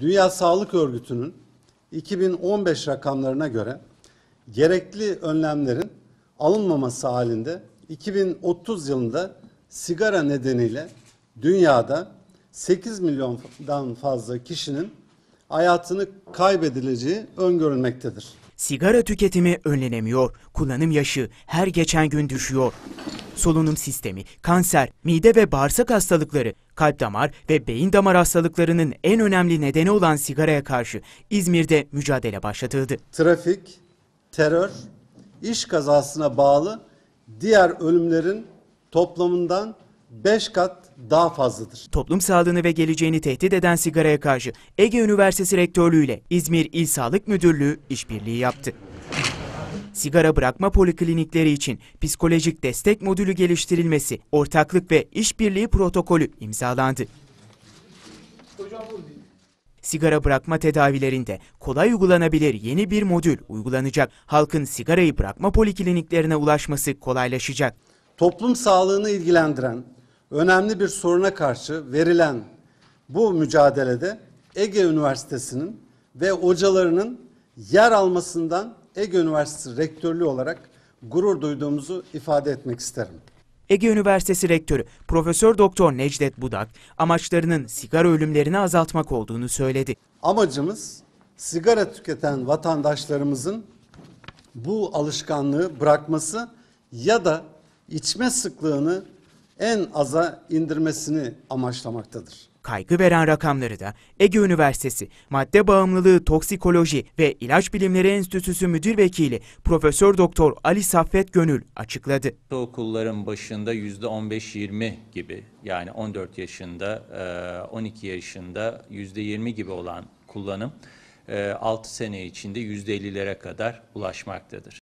Dünya Sağlık Örgütü'nün 2015 rakamlarına göre gerekli önlemlerin alınmaması halinde 2030 yılında sigara nedeniyle dünyada 8 milyondan fazla kişinin hayatını kaybedileceği öngörülmektedir. Sigara tüketimi önlenemiyor. Kullanım yaşı her geçen gün düşüyor. Solunum sistemi, kanser, mide ve bağırsak hastalıkları kalp damar ve beyin damar hastalıklarının en önemli nedeni olan sigaraya karşı İzmir'de mücadele başlatıldı. Trafik, terör, iş kazasına bağlı diğer ölümlerin toplamından 5 kat daha fazladır. Toplum sağlığını ve geleceğini tehdit eden sigaraya karşı Ege Üniversitesi Rektörlüğü ile İzmir İl Sağlık Müdürlüğü işbirliği yaptı sigara bırakma poliklinikleri için psikolojik destek modülü geliştirilmesi, ortaklık ve işbirliği protokolü imzalandı. Sigara bırakma tedavilerinde kolay uygulanabilir yeni bir modül uygulanacak. Halkın sigarayı bırakma polikliniklerine ulaşması kolaylaşacak. Toplum sağlığını ilgilendiren önemli bir soruna karşı verilen bu mücadelede Ege Üniversitesi'nin ve hocalarının yer almasından Ege Üniversitesi Rektörlüğü olarak gurur duyduğumuzu ifade etmek isterim. Ege Üniversitesi Rektörü Profesör Doktor Necdet Budak amaçlarının sigara ölümlerini azaltmak olduğunu söyledi. Amacımız sigara tüketen vatandaşlarımızın bu alışkanlığı bırakması ya da içme sıklığını en aza indirmesini amaçlamaktadır. Kaygı veren rakamları da Ege Üniversitesi Madde Bağımlılığı Toksikoloji ve İlaç Bilimleri Enstitüsü Müdür Vekili Profesör Doktor Ali Saffet Gönül açıkladı. Okulların başında %15-20 gibi yani 14 yaşında 12 yaşında %20 gibi olan kullanım 6 sene içinde %50'lere kadar ulaşmaktadır.